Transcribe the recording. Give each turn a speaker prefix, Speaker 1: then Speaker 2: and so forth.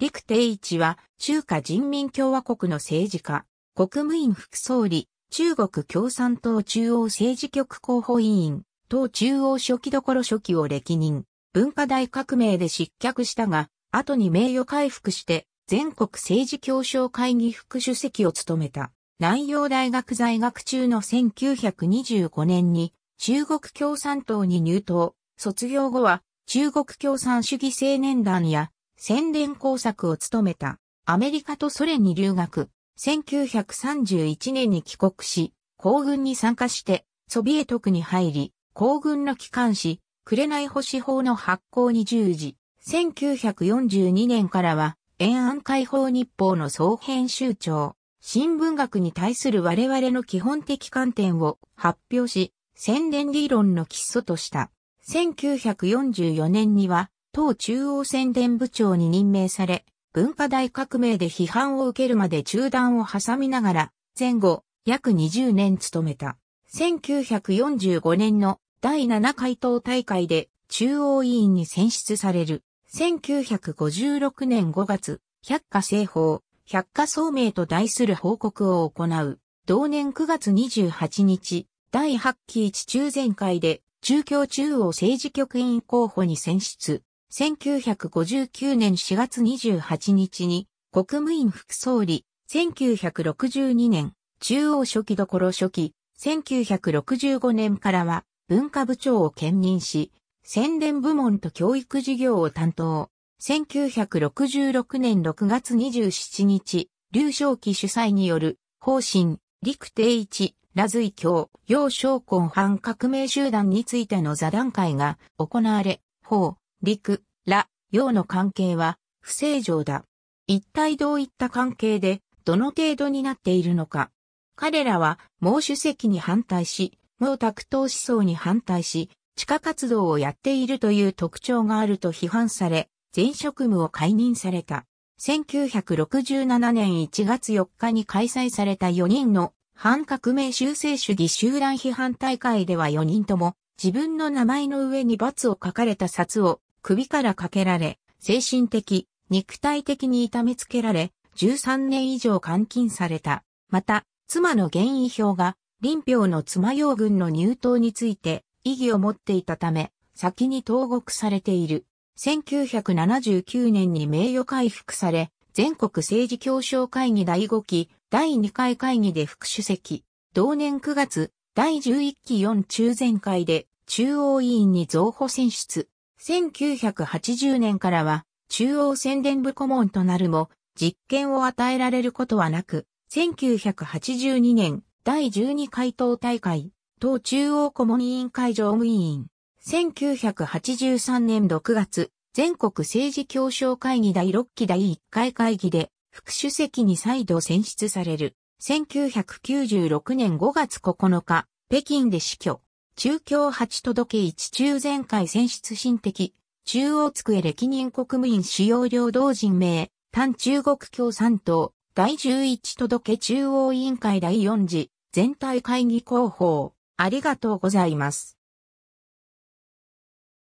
Speaker 1: 陸定一は中華人民共和国の政治家、国務院副総理、中国共産党中央政治局候補委員、党中央書記所書記を歴任、文化大革命で失脚したが、後に名誉回復して全国政治協商会議副主席を務めた。南洋大学在学中の1925年に中国共産党に入党、卒業後は中国共産主義青年団や宣伝工作を務めた。アメリカとソ連に留学。1931年に帰国し、行軍に参加して、ソビエト区に入り、行軍の機関紙、紅星法の発行に従事。1942年からは、延安解放日報の総編集長、新聞学に対する我々の基本的観点を発表し、宣伝理論の基礎とした。1944年には、党中央宣伝部長に任命され、文化大革命で批判を受けるまで中断を挟みながら、前後、約20年務めた。1945年の第7回党大会で中央委員に選出される。1956年5月、百科製法、百科総名と題する報告を行う。同年9月28日、第8期一中全会で、中共中央政治局委員候補に選出。1959年4月28日に国務院副総理、1962年中央書記どころ書記、1965年からは文化部長を兼任し、宣伝部門と教育事業を担当。1966年6月27日、劉少奇主催による、方針、陸定一、ラズイ教、要少根反革命集団についての座談会が行われ、法、陸、羅、洋の関係は不正常だ。一体どういった関係で、どの程度になっているのか。彼らは、毛主席に反対し、毛沢東思想に反対し、地下活動をやっているという特徴があると批判され、前職務を解任された。1967年1月4日に開催された4人の反革命修正主義集団批判大会では4人とも自分の名前の上に罰を書かれた札を首からかけられ、精神的、肉体的に痛めつけられ、13年以上監禁された。また、妻の原因表が、林表の妻用軍の入党について、異議を持っていたため、先に投獄されている。1979年に名誉回復され、全国政治協商会議第5期、第2回会議で副主席。同年9月、第11期4中全会で中央委員に増補選出。1980年からは中央宣伝部顧問となるも、実権を与えられることはなく、1982年第12回党大会、党中央顧問委員会常務委員、1983年6月、全国政治協商会議第6期第1回会議で、副主席に再度選出される。1996年5月9日、北京で死去。中京八届時一中全会選出新敵、中央机歴任国務院主要領導人名、単中国共産党、第11届中央委員会第4次、全体会議広報、ありがとうございます。